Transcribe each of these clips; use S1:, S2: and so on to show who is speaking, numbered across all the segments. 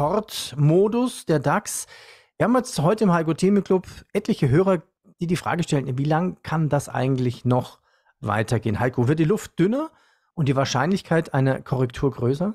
S1: Rekordmodus der DAX. Wir haben jetzt heute im Heiko Theme Club etliche Hörer, die die Frage stellen, wie lange kann das eigentlich noch weitergehen? Heiko, wird die Luft dünner und die Wahrscheinlichkeit einer Korrektur größer?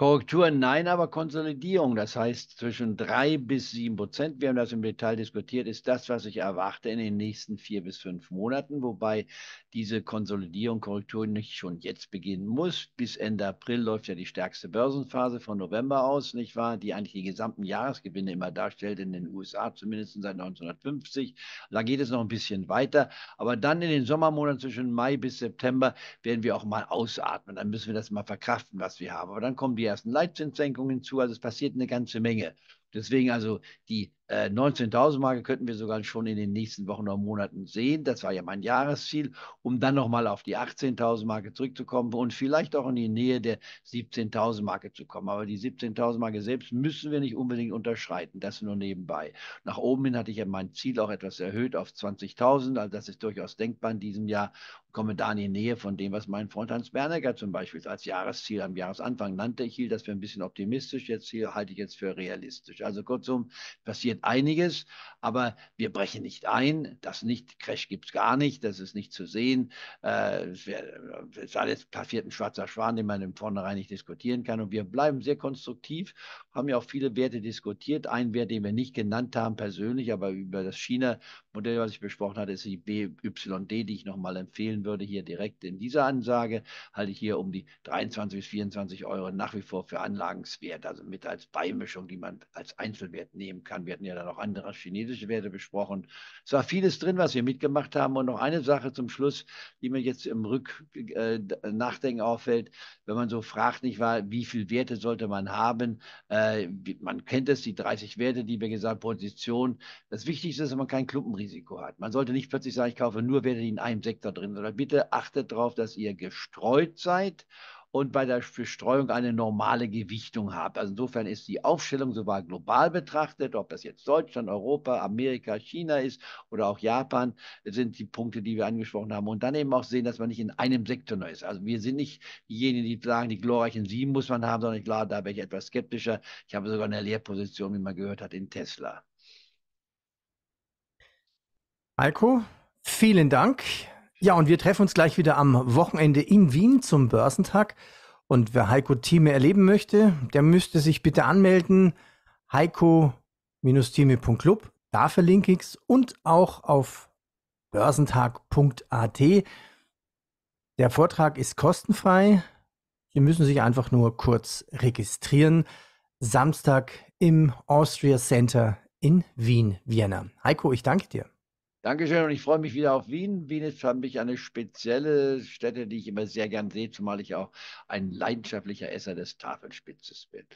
S2: Korrekturen nein, aber Konsolidierung, das heißt zwischen drei bis sieben Prozent, wir haben das im Detail diskutiert, ist das, was ich erwarte in den nächsten vier bis fünf Monaten, wobei diese Konsolidierung, Korrektur nicht schon jetzt beginnen muss. Bis Ende April läuft ja die stärkste Börsenphase von November aus, nicht wahr, die eigentlich die gesamten Jahresgewinne immer darstellt, in den USA zumindest seit 1950. Da geht es noch ein bisschen weiter, aber dann in den Sommermonaten zwischen Mai bis September werden wir auch mal ausatmen, dann müssen wir das mal verkraften, was wir haben. Aber dann kommen die ersten Leitzinssenkungen zu. Also es passiert eine ganze Menge. Deswegen also die äh, 19.000-Marke könnten wir sogar schon in den nächsten Wochen oder Monaten sehen. Das war ja mein Jahresziel, um dann nochmal auf die 18.000-Marke zurückzukommen und vielleicht auch in die Nähe der 17.000-Marke zu kommen. Aber die 17.000-Marke selbst müssen wir nicht unbedingt unterschreiten. Das nur nebenbei. Nach oben hin hatte ich ja mein Ziel auch etwas erhöht auf 20.000. Also das ist durchaus denkbar in diesem Jahr. Und komme da in die Nähe von dem, was mein Freund Hans Bernecker zum Beispiel als Jahresziel am Jahresanfang nannte. Ich hielt das für ein bisschen optimistisch. Jetzt hier halte ich jetzt für realistisch. Crash. Also kurzum, passiert einiges, aber wir brechen nicht ein. Das nicht, Crash gibt es gar nicht, das ist nicht zu sehen. Äh, es, wär, jetzt äh, passiert ein schwarzer Schwan, den man im Vornherein nicht diskutieren kann. Und wir bleiben sehr konstruktiv, haben ja auch viele Werte diskutiert. Ein Wert, den wir nicht genannt haben persönlich, aber über das China-Modell, was ich besprochen hatte, ist die BYD, die ich nochmal empfehlen würde, hier direkt in dieser Ansage, halte ich hier um die 23 bis 24 Euro nach wie vor für anlagenswert, also mit als Beimischung, die man als als Einzelwert nehmen kann. Wir hatten ja dann auch andere chinesische Werte besprochen. Es war vieles drin, was wir mitgemacht haben. Und noch eine Sache zum Schluss, die mir jetzt im Rücknachdenken äh, äh, auffällt, wenn man so fragt, nicht wahr, wie viele Werte sollte man haben? Äh, man kennt es, die 30 Werte, die wir gesagt haben, Position. Das Wichtigste ist, dass man kein Klumpenrisiko hat. Man sollte nicht plötzlich sagen, ich kaufe nur Werte, die in einem Sektor drin sind. Bitte achtet darauf, dass ihr gestreut seid und bei der Bestreuung eine normale Gewichtung habt. Also insofern ist die Aufstellung sogar global betrachtet, ob das jetzt Deutschland, Europa, Amerika, China ist oder auch Japan, sind die Punkte, die wir angesprochen haben. Und dann eben auch sehen, dass man nicht in einem Sektor nur ist. Also wir sind nicht diejenigen, die sagen, die glorreichen Sieben muss man haben, sondern klar, da wäre ich etwas skeptischer. Ich habe sogar eine Lehrposition, wie man gehört hat, in Tesla.
S1: Alko, vielen Dank. Ja, und wir treffen uns gleich wieder am Wochenende in Wien zum Börsentag. Und wer Heiko Thieme erleben möchte, der müsste sich bitte anmelden. Heiko-Thieme.club, da verlinke ich's und auch auf börsentag.at. Der Vortrag ist kostenfrei. Sie müssen sich einfach nur kurz registrieren. Samstag im Austria Center in Wien, Vienna. Heiko, ich danke dir.
S2: Dankeschön und ich freue mich wieder auf Wien. Wien ist für mich eine spezielle Stätte, die ich immer sehr gern sehe, zumal ich auch ein leidenschaftlicher Esser des Tafelspitzes bin.